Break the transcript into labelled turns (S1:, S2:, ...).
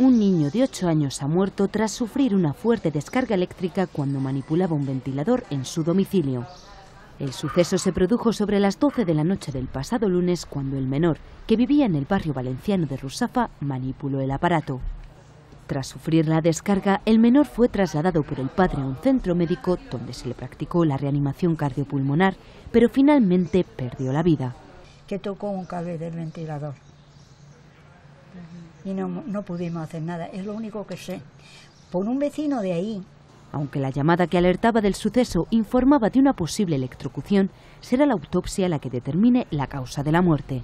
S1: Un niño de 8 años ha muerto tras sufrir una fuerte descarga eléctrica cuando manipulaba un ventilador en su domicilio. El suceso se produjo sobre las 12 de la noche del pasado lunes cuando el menor, que vivía en el barrio valenciano de Rusafa, manipuló el aparato. Tras sufrir la descarga, el menor fue trasladado por el padre a un centro médico donde se le practicó la reanimación cardiopulmonar, pero finalmente perdió la vida.
S2: Que tocó un cable del ventilador y no, pudimos hacer nada, es lo único que sé. Por un vecino de ahí.
S1: Aunque la llamada que alertaba del suceso informaba de una posible electrocución, será la autopsia la que determine la causa de la muerte.